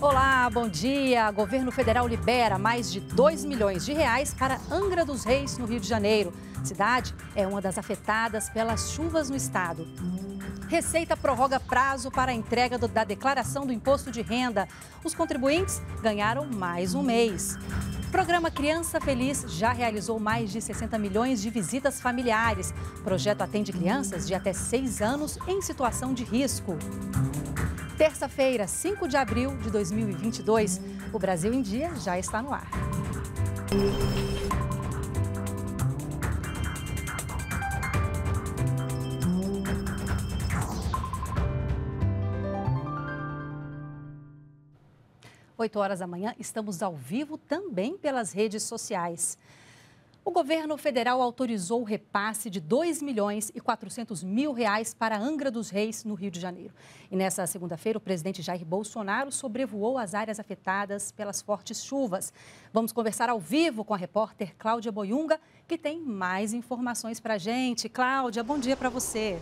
Olá, bom dia. Governo federal libera mais de 2 milhões de reais para Angra dos Reis, no Rio de Janeiro. A cidade é uma das afetadas pelas chuvas no estado. Receita prorroga prazo para a entrega do, da declaração do imposto de renda. Os contribuintes ganharam mais um mês. O programa Criança Feliz já realizou mais de 60 milhões de visitas familiares. O projeto atende crianças de até 6 anos em situação de risco. Terça-feira, 5 de abril de 2022. O Brasil em Dia já está no ar. Oito horas da manhã, estamos ao vivo também pelas redes sociais. O governo federal autorizou o repasse de 2 milhões e 400 mil reais para Angra dos Reis, no Rio de Janeiro. E nessa segunda-feira, o presidente Jair Bolsonaro sobrevoou as áreas afetadas pelas fortes chuvas. Vamos conversar ao vivo com a repórter Cláudia Boyunga, que tem mais informações para a gente. Cláudia, bom dia para você.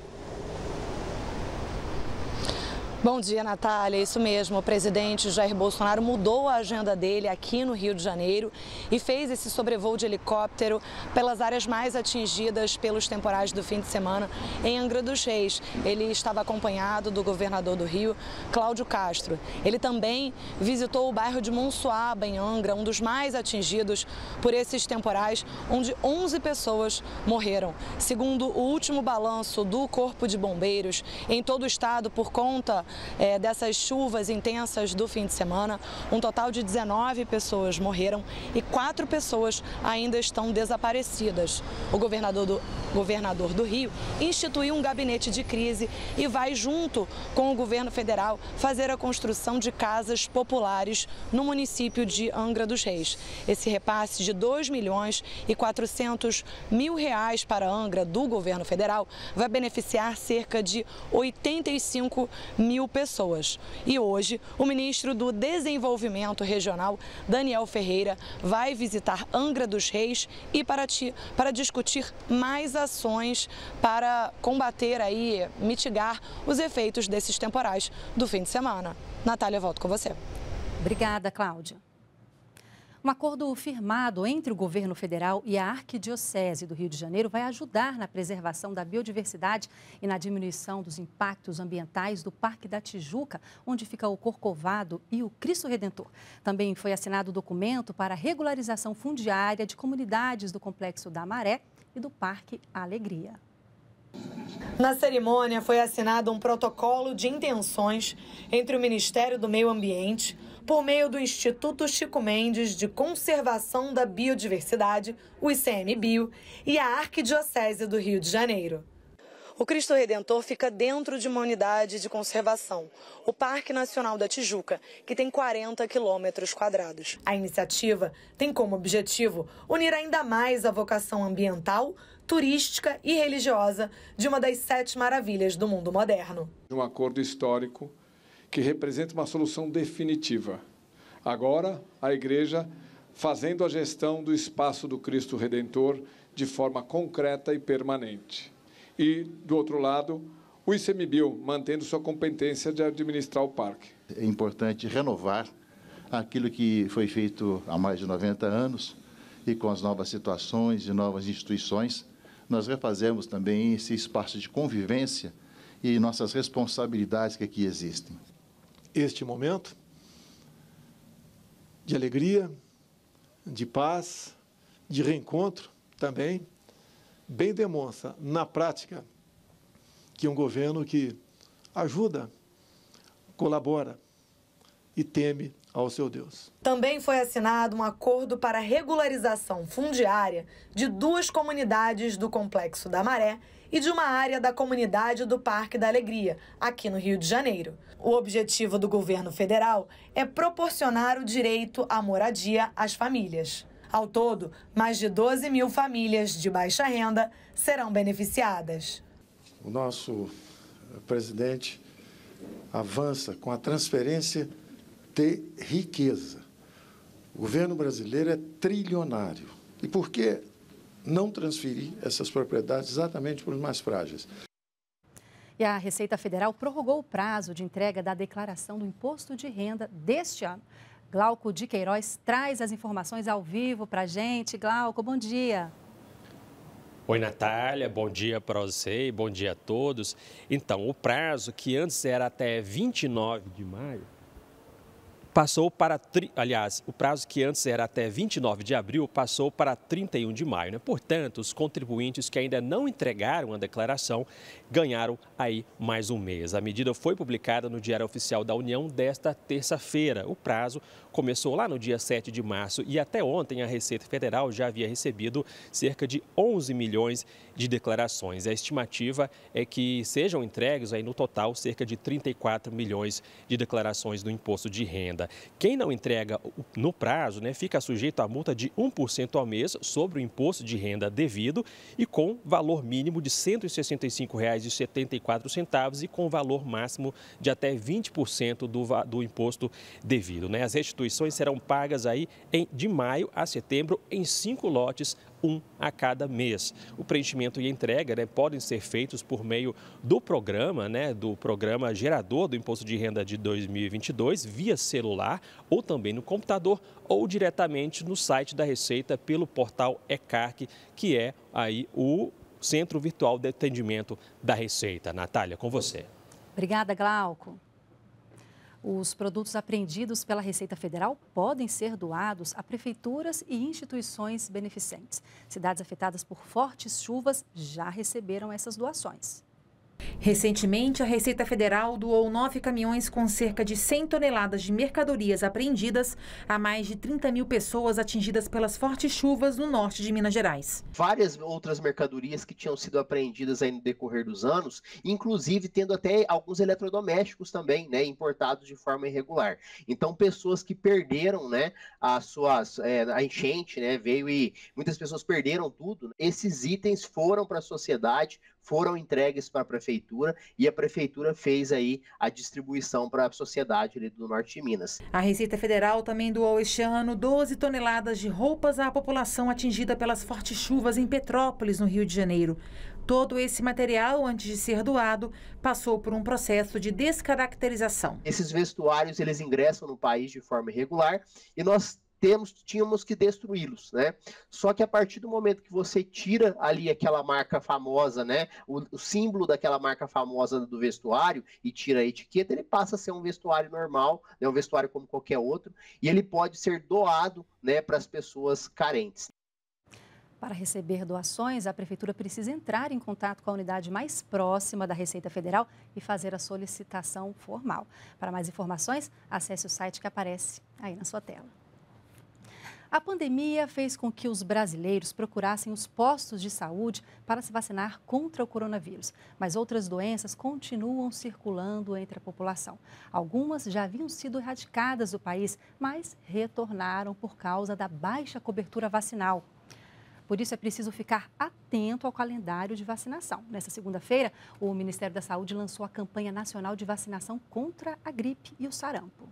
Bom dia, Natália. Isso mesmo, o presidente Jair Bolsonaro mudou a agenda dele aqui no Rio de Janeiro e fez esse sobrevoo de helicóptero pelas áreas mais atingidas pelos temporais do fim de semana em Angra dos Reis. Ele estava acompanhado do governador do Rio, Cláudio Castro. Ele também visitou o bairro de Monsuaba, em Angra, um dos mais atingidos por esses temporais, onde 11 pessoas morreram. Segundo o último balanço do Corpo de Bombeiros, em todo o estado, por conta é, dessas chuvas intensas do fim de semana. Um total de 19 pessoas morreram e quatro pessoas ainda estão desaparecidas. O governador do governador do Rio, instituiu um gabinete de crise e vai, junto com o governo federal, fazer a construção de casas populares no município de Angra dos Reis. Esse repasse de 2 milhões e 400 mil reais para Angra do governo federal vai beneficiar cerca de 85 mil pessoas. E hoje, o ministro do Desenvolvimento Regional, Daniel Ferreira, vai visitar Angra dos Reis e Paraty para discutir mais ações para combater aí, mitigar os efeitos desses temporais do fim de semana. Natália, volto com você. Obrigada, Cláudia. Um acordo firmado entre o governo federal e a Arquidiocese do Rio de Janeiro vai ajudar na preservação da biodiversidade e na diminuição dos impactos ambientais do Parque da Tijuca, onde fica o Corcovado e o Cristo Redentor. Também foi assinado o documento para regularização fundiária de comunidades do Complexo da Maré e do Parque Alegria. Na cerimônia foi assinado um protocolo de intenções entre o Ministério do Meio Ambiente, por meio do Instituto Chico Mendes de Conservação da Biodiversidade, o ICMBio, e a Arquidiocese do Rio de Janeiro. O Cristo Redentor fica dentro de uma unidade de conservação, o Parque Nacional da Tijuca, que tem 40 quilômetros quadrados. A iniciativa tem como objetivo unir ainda mais a vocação ambiental, turística e religiosa de uma das sete maravilhas do mundo moderno. Um acordo histórico que representa uma solução definitiva. Agora, a Igreja fazendo a gestão do espaço do Cristo Redentor de forma concreta e permanente e, do outro lado, o ICMBio, mantendo sua competência de administrar o parque. É importante renovar aquilo que foi feito há mais de 90 anos e com as novas situações e novas instituições, nós refazemos também esse espaço de convivência e nossas responsabilidades que aqui existem. Este momento de alegria, de paz, de reencontro também bem demonstra, na prática, que um governo que ajuda, colabora e teme ao seu Deus. Também foi assinado um acordo para regularização fundiária de duas comunidades do Complexo da Maré e de uma área da comunidade do Parque da Alegria, aqui no Rio de Janeiro. O objetivo do governo federal é proporcionar o direito à moradia às famílias. Ao todo, mais de 12 mil famílias de baixa renda serão beneficiadas. O nosso eh, presidente avança com a transferência de riqueza. O governo brasileiro é trilionário. E por que não transferir essas propriedades exatamente para os mais frágeis? E a Receita Federal prorrogou o prazo de entrega da declaração do imposto de renda deste ano Glauco de Queiroz traz as informações ao vivo para a gente. Glauco, bom dia. Oi, Natália, bom dia para você e bom dia a todos. Então, o prazo que antes era até 29 de maio passou para, aliás, o prazo que antes era até 29 de abril passou para 31 de maio. Né? Portanto, os contribuintes que ainda não entregaram a declaração ganharam aí mais um mês. A medida foi publicada no Diário Oficial da União desta terça-feira. O prazo começou lá no dia 7 de março e até ontem a Receita Federal já havia recebido cerca de 11 milhões de de declarações. A estimativa é que sejam entregues aí no total cerca de 34 milhões de declarações do imposto de renda. Quem não entrega no prazo, né, fica sujeito à multa de 1% ao mês sobre o imposto de renda devido e com valor mínimo de R$ 165,74 e com valor máximo de até 20% do, do imposto devido. Né? As restituições serão pagas aí em, de maio a setembro em cinco lotes um a cada mês. O preenchimento e entrega né, podem ser feitos por meio do programa, né, do programa gerador do Imposto de Renda de 2022, via celular ou também no computador ou diretamente no site da Receita pelo portal ECARC, que é aí o Centro Virtual de Atendimento da Receita. Natália, com você. Obrigada, Glauco. Os produtos apreendidos pela Receita Federal podem ser doados a prefeituras e instituições beneficentes. Cidades afetadas por fortes chuvas já receberam essas doações. Recentemente, a Receita Federal doou nove caminhões com cerca de 100 toneladas de mercadorias apreendidas a mais de 30 mil pessoas atingidas pelas fortes chuvas no norte de Minas Gerais. Várias outras mercadorias que tinham sido apreendidas aí no decorrer dos anos, inclusive tendo até alguns eletrodomésticos também, né, importados de forma irregular. Então, pessoas que perderam, né, as suas, é, a enchente, né, veio e muitas pessoas perderam tudo. Né. Esses itens foram para a sociedade, foram entregues para a prefeitura e a prefeitura fez aí a distribuição para a sociedade do Norte de Minas. A Receita Federal também doou este ano 12 toneladas de roupas à população atingida pelas fortes chuvas em Petrópolis, no Rio de Janeiro. Todo esse material, antes de ser doado, passou por um processo de descaracterização. Esses vestuários, eles ingressam no país de forma irregular e nós temos, tínhamos que destruí-los, né? Só que a partir do momento que você tira ali aquela marca famosa, né, o, o, símbolo daquela marca famosa do vestuário e tira a etiqueta, ele passa a ser um vestuário normal, né, um vestuário como qualquer outro, e ele pode ser doado, né, para as pessoas carentes. Para receber doações, a Prefeitura precisa entrar em contato com a unidade mais próxima da Receita Federal e fazer a solicitação formal. Para mais informações, acesse o site que aparece aí na sua tela. A pandemia fez com que os brasileiros procurassem os postos de saúde para se vacinar contra o coronavírus, mas outras doenças continuam circulando entre a população. Algumas já haviam sido erradicadas do país, mas retornaram por causa da baixa cobertura vacinal. Por isso, é preciso ficar atento ao calendário de vacinação. Nessa segunda-feira, o Ministério da Saúde lançou a campanha nacional de vacinação contra a gripe e o sarampo.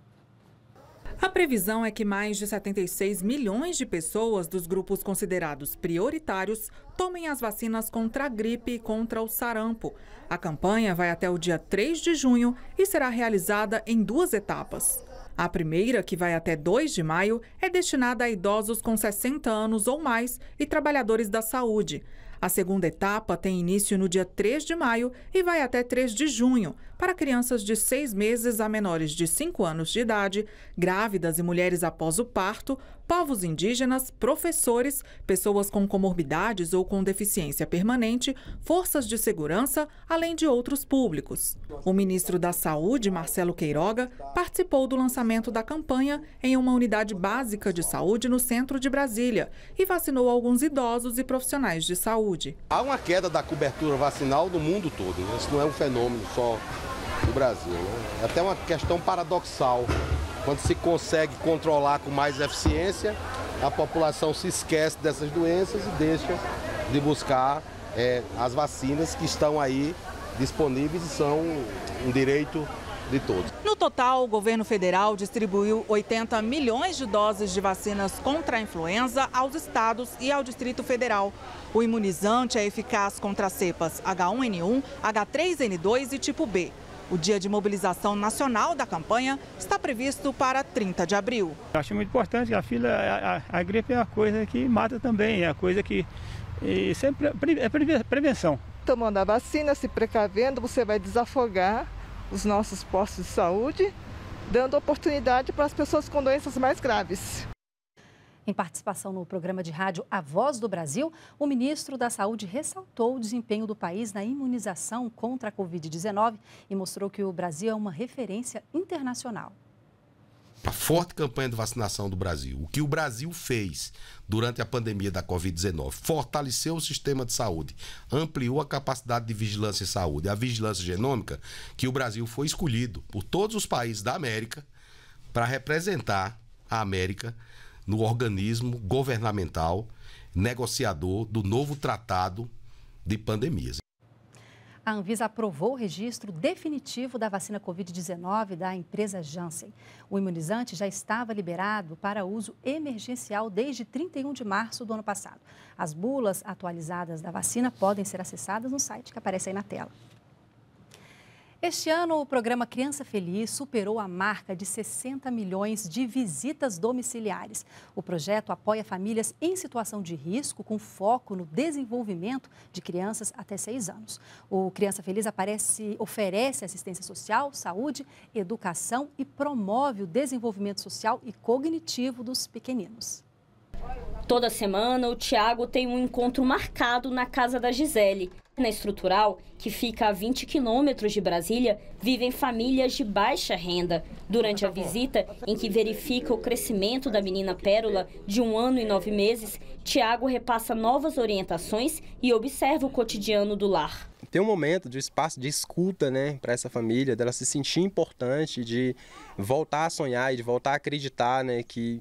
A previsão é que mais de 76 milhões de pessoas dos grupos considerados prioritários tomem as vacinas contra a gripe e contra o sarampo. A campanha vai até o dia 3 de junho e será realizada em duas etapas. A primeira, que vai até 2 de maio, é destinada a idosos com 60 anos ou mais e trabalhadores da saúde. A segunda etapa tem início no dia 3 de maio e vai até 3 de junho, para crianças de 6 meses a menores de 5 anos de idade, grávidas e mulheres após o parto, povos indígenas, professores, pessoas com comorbidades ou com deficiência permanente, forças de segurança, além de outros públicos. O ministro da Saúde, Marcelo Queiroga, participou do lançamento da campanha em uma unidade básica de saúde no centro de Brasília e vacinou alguns idosos e profissionais de saúde. Há uma queda da cobertura vacinal no mundo todo. Né? Isso não é um fenômeno só do Brasil. Né? É até uma questão paradoxal. Quando se consegue controlar com mais eficiência, a população se esquece dessas doenças e deixa de buscar é, as vacinas que estão aí disponíveis e são um direito de todos. No total, o governo federal distribuiu 80 milhões de doses de vacinas contra a influenza aos estados e ao Distrito Federal. O imunizante é eficaz contra cepas H1N1, H3N2 e tipo B. O dia de mobilização nacional da campanha está previsto para 30 de abril. Eu acho muito importante que a fila, a, a, a, gripe é uma coisa que mata também, é a coisa que e sempre é, é prevenção. Tomando a vacina, se precavendo, você vai desafogar os nossos postos de saúde, dando oportunidade para as pessoas com doenças mais graves. Em participação no programa de rádio A Voz do Brasil, o ministro da Saúde ressaltou o desempenho do país na imunização contra a Covid-19 e mostrou que o Brasil é uma referência internacional a forte campanha de vacinação do Brasil, o que o Brasil fez durante a pandemia da Covid-19, fortaleceu o sistema de saúde, ampliou a capacidade de vigilância em saúde, a vigilância genômica, que o Brasil foi escolhido por todos os países da América para representar a América no organismo governamental negociador do novo tratado de pandemias. A Anvisa aprovou o registro definitivo da vacina Covid-19 da empresa Janssen. O imunizante já estava liberado para uso emergencial desde 31 de março do ano passado. As bulas atualizadas da vacina podem ser acessadas no site que aparece aí na tela. Este ano, o programa Criança Feliz superou a marca de 60 milhões de visitas domiciliares. O projeto apoia famílias em situação de risco, com foco no desenvolvimento de crianças até 6 anos. O Criança Feliz aparece, oferece assistência social, saúde, educação e promove o desenvolvimento social e cognitivo dos pequeninos. Toda semana, o Tiago tem um encontro marcado na casa da Gisele. Na estrutural, que fica a 20 quilômetros de Brasília, vivem famílias de baixa renda. Durante a visita, em que verifica o crescimento da menina Pérola, de um ano e nove meses, Tiago repassa novas orientações e observa o cotidiano do lar. Tem um momento de espaço de escuta né, para essa família, dela se sentir importante, de voltar a sonhar e de voltar a acreditar né, que,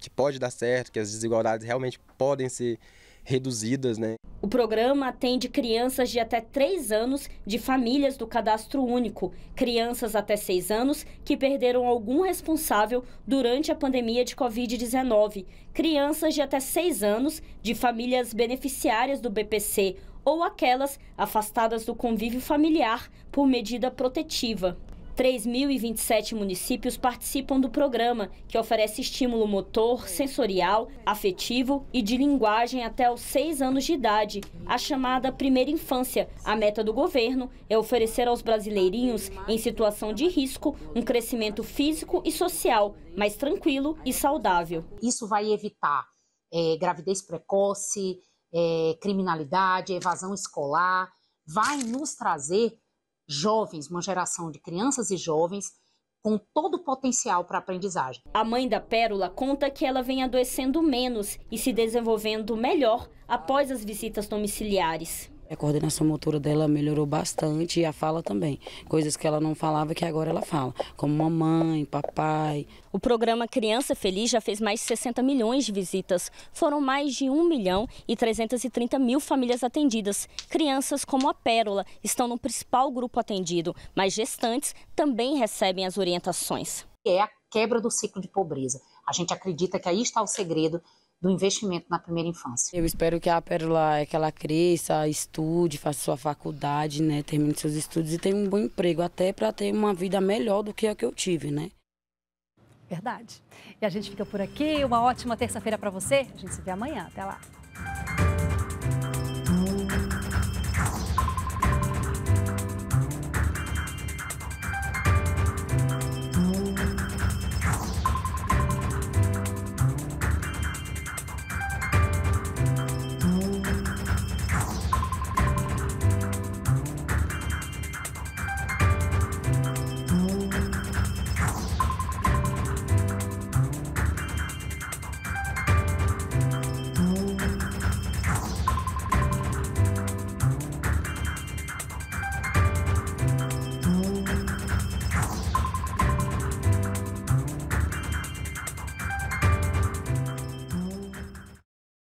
que pode dar certo, que as desigualdades realmente podem ser reduzidas, né? O programa atende crianças de até 3 anos de famílias do cadastro único, crianças até 6 anos que perderam algum responsável durante a pandemia de Covid-19, crianças de até 6 anos de famílias beneficiárias do BPC ou aquelas afastadas do convívio familiar por medida protetiva. 3.027 municípios participam do programa, que oferece estímulo motor, sensorial, afetivo e de linguagem até os seis anos de idade, a chamada primeira infância. A meta do governo é oferecer aos brasileirinhos em situação de risco um crescimento físico e social mais tranquilo e saudável. Isso vai evitar é, gravidez precoce, é, criminalidade, evasão escolar, vai nos trazer jovens, uma geração de crianças e jovens com todo o potencial para aprendizagem. A mãe da Pérola conta que ela vem adoecendo menos e se desenvolvendo melhor após as visitas domiciliares. A coordenação motora dela melhorou bastante e a fala também. Coisas que ela não falava que agora ela fala, como mamãe, papai. O programa Criança Feliz já fez mais de 60 milhões de visitas. Foram mais de 1 milhão e 330 mil famílias atendidas. Crianças como a Pérola estão no principal grupo atendido, mas gestantes também recebem as orientações. É a quebra do ciclo de pobreza. A gente acredita que aí está o segredo do investimento na primeira infância. Eu espero que a Pérola, que ela cresça, estude, faça sua faculdade, né, termine seus estudos e tenha um bom emprego, até para ter uma vida melhor do que a que eu tive, né? Verdade. E a gente fica por aqui. Uma ótima terça-feira para você. A gente se vê amanhã. Até lá.